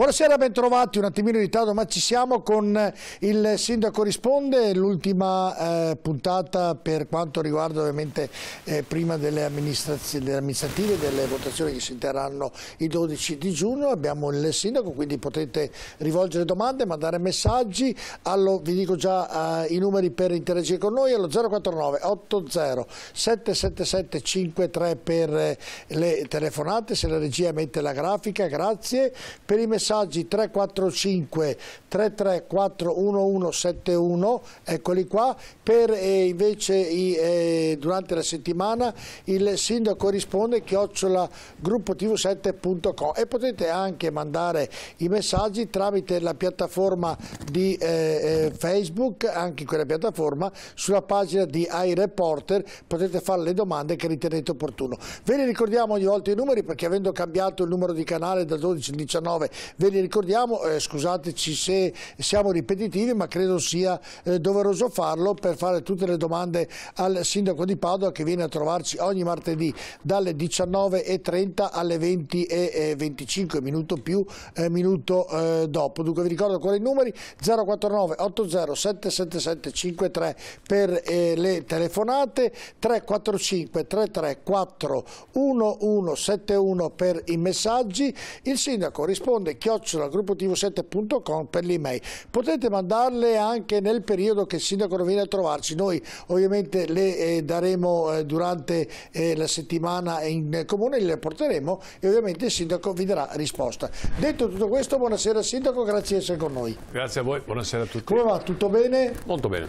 Buonasera, bentrovati, un attimino in ritardo ma ci siamo con eh, il Sindaco Risponde, l'ultima eh, puntata per quanto riguarda ovviamente eh, prima delle, delle amministrative, delle votazioni che si terranno il 12 di giugno, abbiamo il Sindaco, quindi potete rivolgere domande, mandare messaggi, allo, vi dico già eh, i numeri per interagire con noi, allo 049 80 777 53 per eh, le telefonate, se la regia mette la grafica, grazie, per i messaggi messaggi 345 1171, eccoli qua, per eh, invece i, eh, durante la settimana il sindaco risponde chiocciola gruppo tv7.com e potete anche mandare i messaggi tramite la piattaforma di eh, eh, Facebook, anche quella piattaforma, sulla pagina di iReporter potete fare le domande che ritenete opportuno. Ve li ricordiamo ogni volta i numeri perché avendo cambiato il numero di canale da 12 al 19 ve li ricordiamo, eh, scusateci se siamo ripetitivi ma credo sia eh, doveroso farlo per fare tutte le domande al sindaco di Padova che viene a trovarci ogni martedì dalle 19.30 alle 20.25 minuto più eh, minuto eh, dopo. Dunque vi ricordo ancora i numeri 049 80 777 53 per eh, le telefonate 345 334 1171 per i messaggi. Il sindaco risponde chiocciolagruppoTV7.com per l'email. Potete mandarle anche nel periodo che il sindaco non viene a trovarci, noi ovviamente le eh, daremo eh, durante eh, la settimana in comune, le porteremo e ovviamente il sindaco vi darà risposta. Detto tutto questo, buonasera sindaco, grazie di essere con noi. Grazie a voi, buonasera a tutti. Come va? Tutto bene? Molto bene.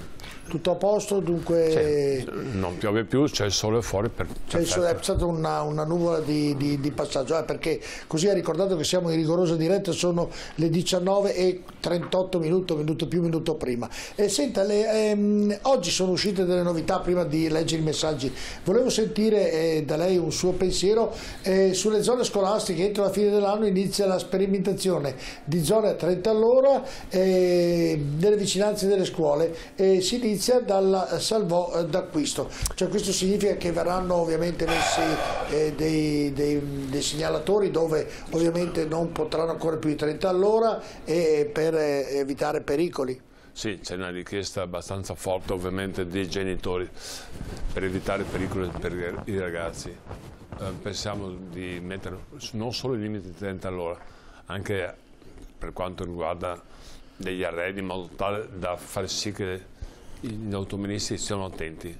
Tutto a posto, dunque... Sì, non piove più, c'è il sole fuori. Per... C'è il sole, è stata una, una nuvola di, di, di passaggio, eh, perché così ha ricordato che siamo in rigorosa diretta diretta sono le 19 e 38 minuto, minuto più, minuto prima. E senta, le, ehm, oggi sono uscite delle novità prima di leggere i messaggi. Volevo sentire eh, da lei un suo pensiero eh, sulle zone scolastiche. Entro la fine dell'anno inizia la sperimentazione di zone a 30 all'ora eh, nelle vicinanze delle scuole e si inizia dal salvò eh, d'acquisto. Cioè questo significa che verranno ovviamente messi eh, dei, dei, dei segnalatori dove ovviamente non potranno ancora sempre più di 30 all'ora e per eh, evitare pericoli. Sì, c'è una richiesta abbastanza forte ovviamente dei genitori per evitare pericoli per i ragazzi. Eh, pensiamo di mettere non solo i limiti di 30 all'ora, anche per quanto riguarda degli arredi in modo tale da far sì che gli automobilisti siano attenti.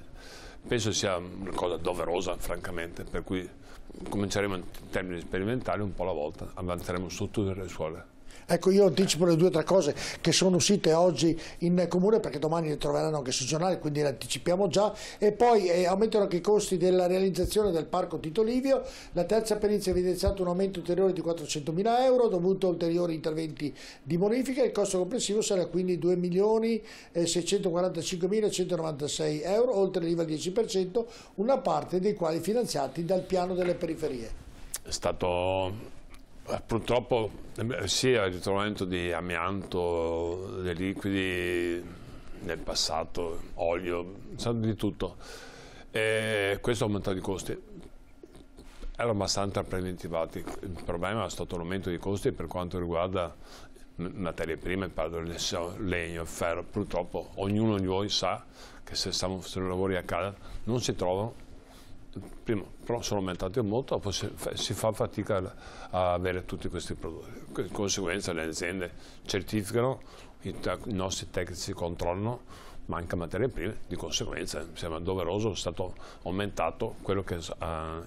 Penso sia una cosa doverosa, francamente, per cui cominceremo in termini sperimentali un po' alla volta, avanzeremo su tutte le scuole. Ecco, io anticipo le due o tre cose che sono uscite oggi in comune perché domani le troveranno anche sul giornale, quindi le anticipiamo già. E poi eh, aumentano anche i costi della realizzazione del parco Tito Livio. La terza perizia ha evidenziato un aumento ulteriore di 400.000 euro dovuto a ulteriori interventi di modifica. Il costo complessivo sarà quindi 2.645.196 eh, euro, oltre l'IVA al 10%, una parte dei quali finanziati dal piano delle periferie. È stato eh, purtroppo eh, sia il ritrovamento di amianto, dei liquidi nel passato, olio, di tutto. E questo ha aumentato i costi. Erano abbastanza preventivati. Il problema è stato l'aumento dei costi per quanto riguarda materie prime, parlo del legno, ferro. Purtroppo ognuno di voi sa che se stiamo facendo lavori a casa non si trovano prima, però sono aumentati molto, poi si, si fa fatica a avere tutti questi prodotti. Di conseguenza le aziende certificano, i, i nostri tecnici controllano, manca materie prime, di conseguenza sembra doveroso, è stato aumentato quello che uh,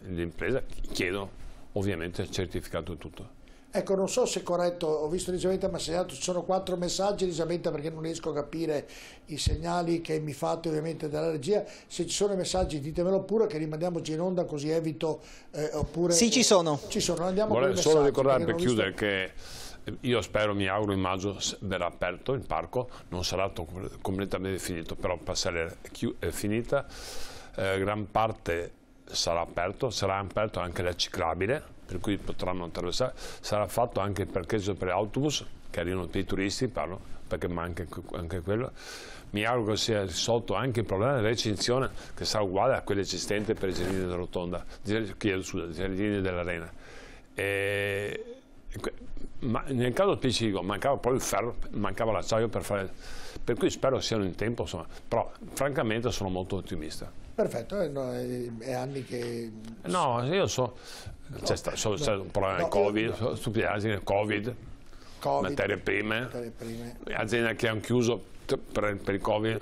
le imprese chiedono, ovviamente certificato tutto. Ecco, non so se è corretto, ho visto Elisabetta, ma segnato, ci sono quattro messaggi, Elisabetta, perché non riesco a capire i segnali che mi fate ovviamente dalla regia. Se ci sono messaggi ditemelo pure che rimandiamoci in onda così evito eh, oppure... Sì, ci sono. Ci sono, andiamo Vorrei con solo ricordare per chiudere visto... che io spero, mi auguro in maggio verrà aperto il parco, non sarà completamente finito, però passare eh, è finita, eh, gran parte sarà aperto, sarà aperto anche la ciclabile per cui potranno attraversare, sarà fatto anche il parcheggio per autobus, che arrivano per i turisti, parlo, perché manca anche quello. Mi auguro che sia risolto anche il problema della recinzione, che sarà uguale a quella esistente per i giardini della rotonda, chiedo scusa, i giardini dell'arena. E... Ma nel caso specifico mancava poi il ferro, mancava l'acciaio per fare, per cui spero siano in tempo, insomma. però francamente sono molto ottimista. Perfetto, eh, è anni che... No, io so, c'è, cioè, stato, no, un problema no, Covid, no. stupidaggine, Covid, Covid materie prime, materie prime, aziende che hanno chiuso per, per il Covid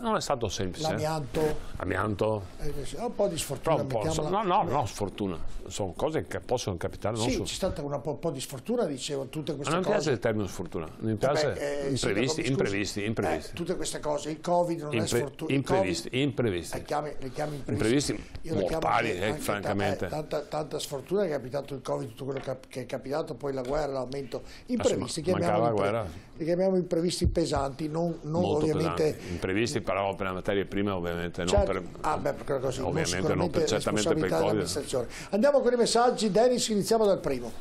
non è stato semplice. Eh. L'amianto. Amianto. Amianto. Eh, un po' di sfortuna. Po', so, no, no, no, sfortuna. Sono cose che possono capitare. Non sì, c'è stata un po', po', di sfortuna, dicevo, tutte queste cose. Non mi piace il termine sfortuna. Mi piace eh, Vabbè, eh, imprevisti, scusi, imprevisti, imprevisti. Eh, tutte queste cose, il Covid non Impre, è sfortuna. Imprevisti, COVID, imprevisti. Le chiami, le chiami imprevisti. imprevisti mortali, eh, francamente. Tanta, tanta, sfortuna che è capitato il Covid, tutto quello che è capitato, poi la guerra, l'aumento. Imprevisti, Adesso, chiamiamo, impre, guerra. li chiamiamo imprevisti pesanti, non, non ovviamente... Pesanti. Imprevisti questi però per la materia prima ovviamente certo. non per... Ah, beh, per cosa, ovviamente non per, certamente per Covid. Andiamo con i messaggi, Denis iniziamo dal primo.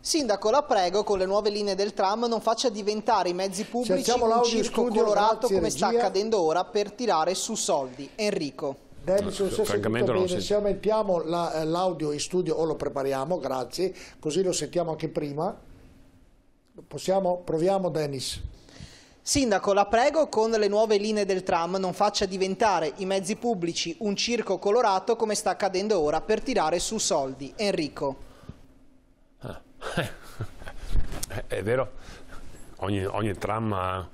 Sindaco, la prego, con le nuove linee del tram non faccia diventare i mezzi pubblici un circo studio, colorato come sta accadendo ora per tirare su soldi. Enrico. Denison, se francamente bene, se aumentiamo eh, l'audio la, in studio o lo prepariamo, grazie, così lo sentiamo anche prima. Possiamo, proviamo Dennis. Sindaco, la prego con le nuove linee del tram non faccia diventare i mezzi pubblici un circo colorato come sta accadendo ora per tirare su soldi. Enrico. Ah, eh, è vero, ogni, ogni tram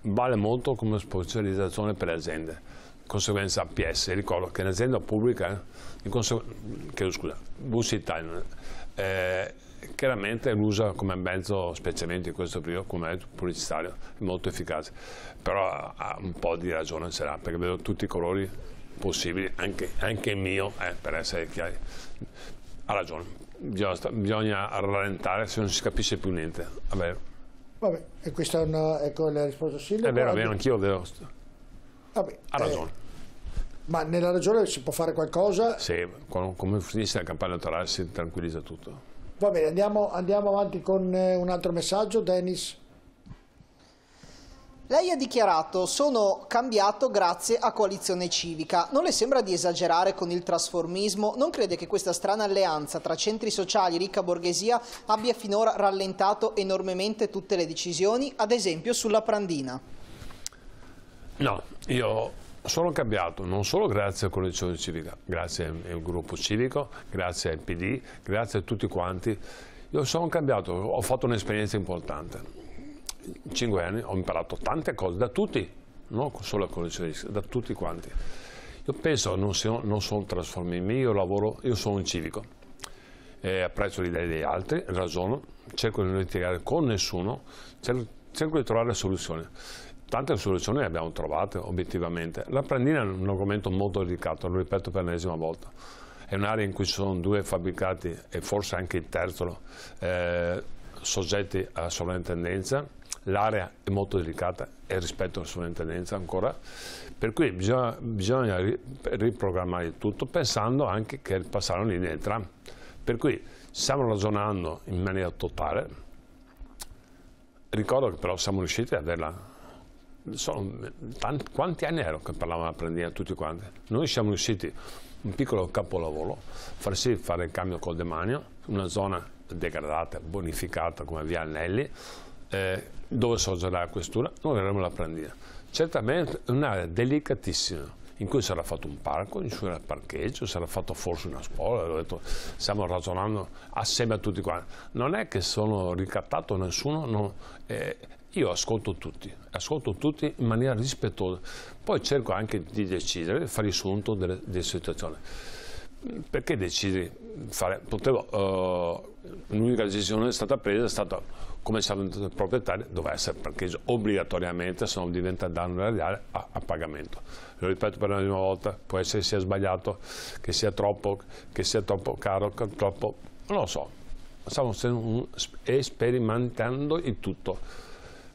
vale molto come sponsorizzazione per le aziende. Conseguenza PS, ricordo che l'azienda pubblica, eh, chiedo scusa, Bus Italia, eh, chiaramente l'usa come mezzo, specialmente in questo periodo, come mezzo pubblicitario, è molto efficace, però ha un po' di ragione ce l'ha, perché vedo tutti i colori possibili, anche, anche il mio, eh, per essere chiari, ha ragione, bisogna, bisogna, rallentare se non si capisce più niente. Vabbè. Vabbè, e questa è, una, ecco la risposta sindaco. È vero, è vero, anch'io vedo. Vabbè, ha eh, ragione. Eh, ma nella ragione si può fare qualcosa? Sì, come finisce la campagna elettorale si tranquillizza tutto. Va bene, andiamo, andiamo avanti con eh, un altro messaggio, Dennis. Lei ha dichiarato sono cambiato grazie a coalizione civica. Non le sembra di esagerare con il trasformismo? Non crede che questa strana alleanza tra centri sociali e ricca borghesia abbia finora rallentato enormemente tutte le decisioni, ad esempio sulla Prandina? No, io sono cambiato non solo grazie a Collezione Civica, grazie al gruppo civico, grazie al PD, grazie a tutti quanti. Io sono cambiato, ho fatto un'esperienza importante. In cinque anni ho imparato tante cose da tutti, non solo a Collezione Civica, da tutti quanti. Io penso non sono, non sono trasformismi, io lavoro, io sono un civico. Eh, apprezzo l'idea degli altri, ragiono, cerco di non litigare con nessuno, cerco, cerco di trovare soluzioni. Tante soluzioni le abbiamo trovate obiettivamente. La prendina è un argomento molto delicato, lo ripeto per l'ennesima volta. È un'area in cui ci sono due fabbricati e forse anche il terzo eh, soggetti a sovrintendenza. L'area è molto delicata e rispetto alla sovrintendenza ancora, per cui bisogna, bisogna riprogrammare il tutto pensando anche che passare una linea del tram. Per cui stiamo ragionando in maniera totale. Ricordo che però siamo riusciti ad averla sono, tanti, quanti anni erano che parlavamo della prendina tutti quanti? Noi siamo riusciti, un piccolo capolavoro, far sì fare il cambio col demanio, una zona degradata, bonificata come via Annelli, eh, dove sorgerà la questura, noi avremo la prendina. Certamente è un'area delicatissima, in cui sarà fatto un parco, in cui sarà parcheggio, sarà fatto forse una scuola, detto, stiamo ragionando assieme a tutti quanti. Non è che sono ricattato nessuno, no, eh, io ascolto tutti, ascolto tutti in maniera rispettosa, poi cerco anche di decidere, fare risunto delle, delle situazioni. Perché decidi fare? Potevo, uh, l'unica decisione che è stata presa è stata come salvatore il proprietario doveva essere parcheggio obbligatoriamente, se non diventa danno reale a, a, pagamento. Lo ripeto per la prima volta, può essere sia sbagliato, che sia troppo, che sia troppo caro, troppo, non lo so, stiamo sperimentando il tutto.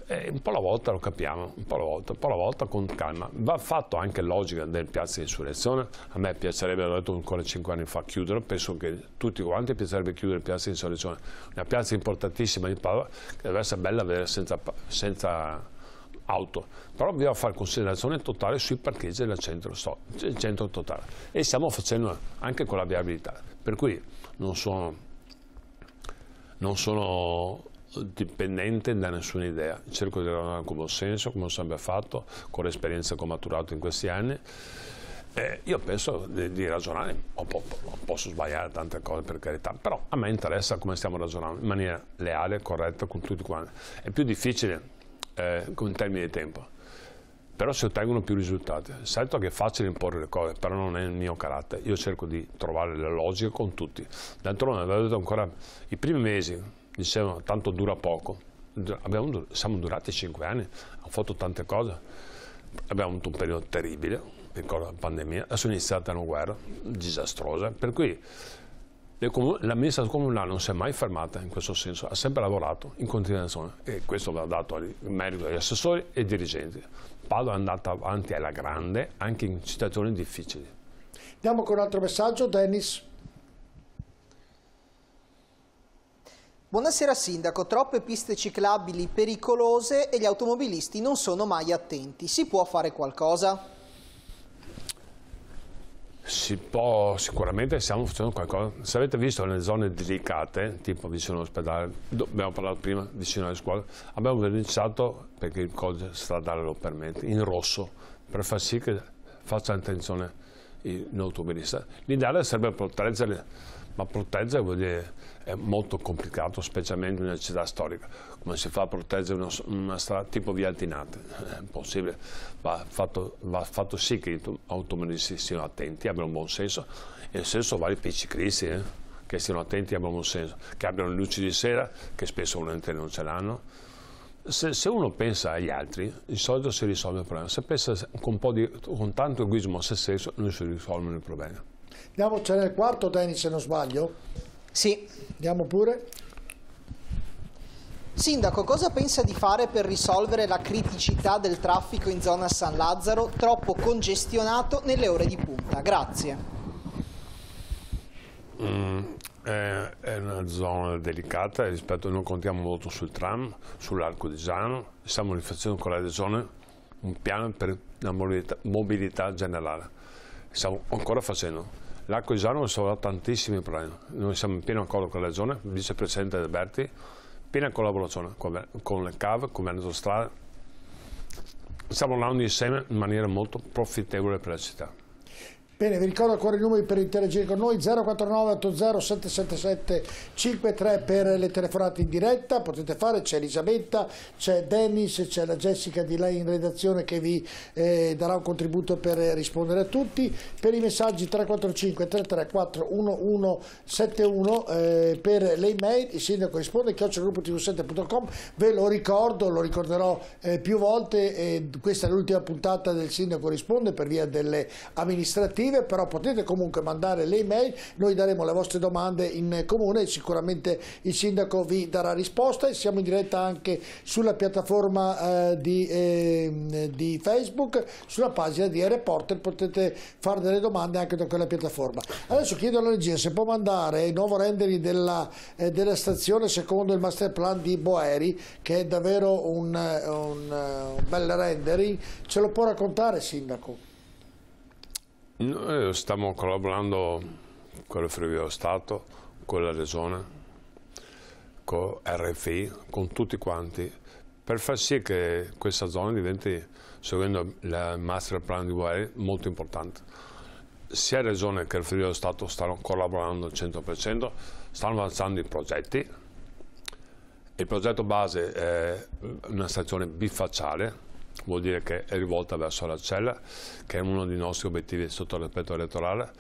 Eh, un po' alla volta lo capiamo, un po' alla volta, un po' alla volta con calma. Va fatto anche logica del piazza di insurrezione. A me piacerebbe, l'ho detto ancora 5 anni fa, chiudere. Penso che tutti quanti piacerebbe chiudere il piazza di insurrezione. Una piazza importantissima di Padova che deve essere bella avere senza, senza auto, però bisogna fare considerazione totale sui parcheggi del centro, so, del centro totale e stiamo facendo anche con la viabilità, per cui non sono, non sono dipendente da nessuna idea, cerco di lavorare con buon senso, come ho sempre fatto, con l'esperienza che ho maturato in questi anni. Eh, io penso di, di ragionare, o po', posso sbagliare tante cose per carità, però a me interessa come stiamo ragionando, in maniera leale, corretta con tutti quanti. È più difficile eh, in termini di tempo, però si ottengono più risultati. Certo che è facile imporre le cose, però non è il mio carattere. Io cerco di trovare le logiche con tutti. D'altronde, avevo detto ancora, i primi mesi dicevano tanto dura poco, Abbiamo, siamo durati 5 anni, ho fatto tante cose, abbiamo avuto un periodo terribile, ricordo la pandemia, adesso è iniziata una guerra disastrosa, per cui l'amministrazione comunale non si è mai fermata in questo senso, ha sempre lavorato in continuazione e questo va dato il merito agli assessori e ai dirigenti. Padova è andata avanti alla grande anche in situazioni difficili. Andiamo con un altro messaggio, Dennis. Buonasera Sindaco, troppe piste ciclabili pericolose e gli automobilisti non sono mai attenti. Si può fare qualcosa? Si può, sicuramente stiamo facendo qualcosa. Se avete visto nelle zone delicate, tipo vicino all'ospedale, abbiamo parlato prima, vicino alle scuole, abbiamo denunciato, perché il codice stradale lo permette, in rosso, per far sì che faccia attenzione l'automobilista. L'ideale sarebbe proteggere ma proteggere vuol dire è molto complicato, specialmente in una città storica. Come si fa a proteggere una, una strada tipo via Altinate? Eh, è impossibile. Va fatto, va fatto sì che gli automobilisti siano attenti, abbiano un buon senso, e nel senso vale per i ciclisti, eh? che siano attenti, abbiano un buon senso, che abbiano luci di sera, che spesso volentieri non ce l'hanno. Se, se, uno pensa agli altri, di solito si risolve il problema. Se pensa con, di, con tanto egoismo a se stesso, non si risolvono il problema. Andiamo, ce n'è il quarto tennis se non sbaglio? Sì. Andiamo pure. Sindaco, cosa pensa di fare per risolvere la criticità del traffico in zona San Lazzaro, troppo congestionato nelle ore di punta? Grazie. Mm, eh, è una zona delicata, rispetto noi contiamo molto sul tram, sull'arco di Sano, stiamo rifacendo con la regione un piano per la mobilità, mobilità generale, stiamo ancora facendo L'arco isano ne risolverà tantissimi problemi, noi siamo in pieno accordo con la Regione, il vicepresidente Alberti, Berti, piena collaborazione con, le CAV, con le Strada, stiamo lavorando insieme in maniera molto profittevole per la città. Bene, vi ricordo ancora i numeri per interagire con noi 049 80 777 53 per le telefonate in diretta, potete fare, c'è Elisabetta, c'è Dennis, c'è la Jessica di lei in redazione che vi eh, darà un contributo per rispondere a tutti, per i messaggi 345 334 1171, eh, per le email il sindaco risponde chiocciolgruppo.tv7.com, ve lo ricordo, lo ricorderò eh, più volte, eh, questa è l'ultima puntata del sindaco risponde per via delle amministrative negative, però potete comunque mandare le email, noi daremo le vostre domande in comune e sicuramente il sindaco vi darà risposta e siamo in diretta anche sulla piattaforma eh, di, eh, di, Facebook, sulla pagina di Reporter potete fare delle domande anche da quella piattaforma. Adesso chiedo alla regia se può mandare il nuovo rendering della, eh, della stazione secondo il master plan di Boeri, che è davvero un, eh, un, eh, un bel rendering, ce lo può raccontare sindaco? Noi eh, stiamo collaborando con il Friuli dello Stato, con la Regione, con RFI, con tutti quanti, per far sì che questa zona diventi, seguendo il master plan di UAE, molto importante. Sia la Regione che il Friuli dello Stato stanno collaborando al 100%, stanno avanzando i progetti. Il progetto base è una stazione bifacciale, vuol dire che è rivolta verso la cella, che è uno dei nostri obiettivi sotto l'aspetto elettorale.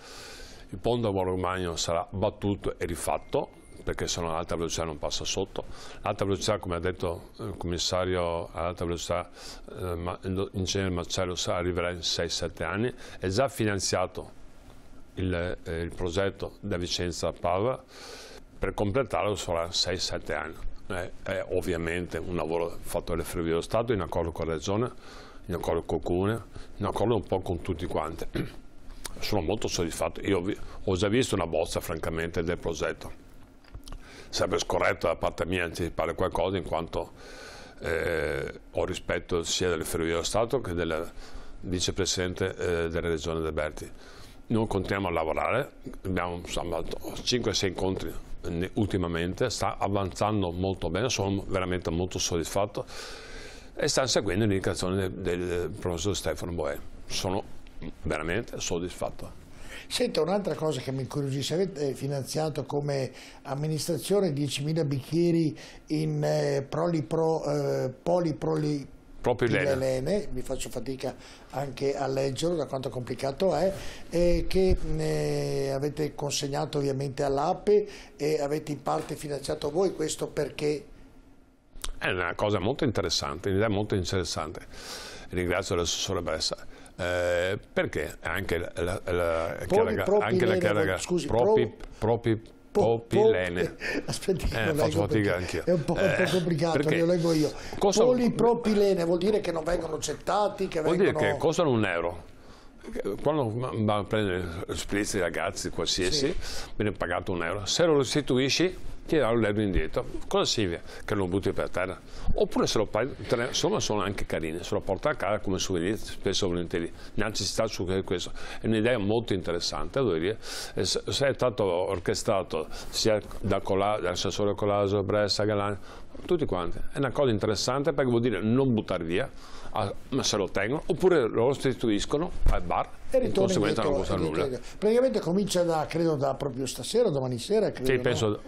Il ponte a Romagno sarà battuto e rifatto perché se no l'alta velocità non passa sotto. L'alta velocità, come ha detto eh, il commissario all'alta velocità, eh, ingegnere Marcello, arriverà in 6-7 anni. È già finanziato il, eh, il progetto da Vicenza a Padova, per completarlo sarà 6-7 anni è, ovviamente un lavoro fatto dalle Ferrovie dello Stato in accordo con la Regione, in accordo con Cune, in accordo un po' con tutti quanti. Sono molto soddisfatto, io ho già visto una bozza francamente del progetto, sarebbe scorretto da parte mia anticipare qualcosa in quanto eh, ho rispetto sia delle Ferrovie dello Stato che del vicepresidente eh, della Regione De Berti noi continuiamo a lavorare, abbiamo 5-6 incontri eh, ultimamente, sta avanzando molto bene, sono veramente molto soddisfatto e sta seguendo l'indicazione del, professor Stefano Boe. Sono veramente soddisfatto. Senta, un'altra cosa che mi incuriosisce, avete eh, finanziato come amministrazione 10.000 bicchieri in eh, pro, eh, proli, proprio di Elena. Elene, mi faccio fatica anche a leggerlo da quanto complicato è, e che eh, avete consegnato ovviamente all'APE e avete in parte finanziato voi, questo perché? È una cosa molto interessante, un'idea molto interessante. Ringrazio l'assessore Bressa. Eh, perché anche la, la, la, propri, anche la, la, la, la, la, Popilene. Aspetti che eh, faccio fatica anch'io. È un po', eh, complicato, lo leggo io. Costa... Polipropilene vuol dire che non vengono accettati. che vuol vengono... dire che costano un euro quando vanno a prendere spritz ragazzi qualsiasi sì. viene pagato un euro se lo restituisci tirare un lerno indietro, cosa serve? Che lo butti per terra. Oppure se lo prende, insomma sono anche carine, se lo porta a casa come souvenir spesso volentieri. Neanche si sta su questo. È un'idea molto interessante, devo dire. se è stato orchestrato sia da Cola, dall'assessore Colaso, Bressa, Galani, tutti quanti. È una cosa interessante perché vuol dire non buttare via, ma se lo tengono, oppure lo restituiscono al bar e, e di conseguenza non costa nulla. Praticamente comincia da, credo, da proprio stasera, domani sera. Credo, sì, penso no?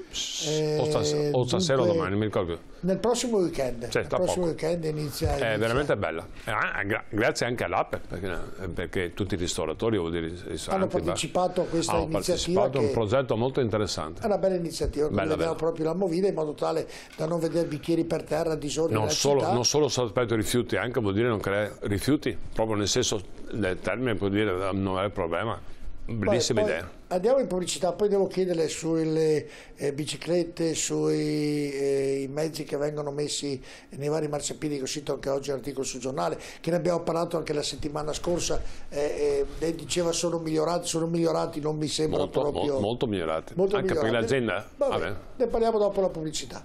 Eh, o, stas- o stasera dunque, o domani, mi ricordo. Nel prossimo weekend, cioè, prossimo weekend inizia, inizia, È veramente bella. Ah, gra grazie anche all'app, perché, perché, tutti i ristoratori vuol dire, hanno partecipato a questa hanno iniziativa. Hanno partecipato a un progetto molto interessante. È una bella iniziativa, bella, vediamo bella. proprio la movida in modo tale da non vedere bicchieri per terra, a disordine. Non solo, non solo sospetto rifiuti, anche vuol dire non creare rifiuti, proprio nel senso del termine, vuol dire non è il problema Bellissima idea. Andiamo in pubblicità, poi devo chiederle sulle eh, biciclette, sui eh, mezzi che vengono messi nei vari marciapiedi, che ho scritto anche oggi un articolo sul giornale, che ne abbiamo parlato anche la settimana scorsa, eh, lei eh, diceva sono migliorati, sono migliorati, non mi sembra molto, proprio... Mo molto migliorati, molto anche migliorati. per l'azienda. Ne parliamo dopo la pubblicità.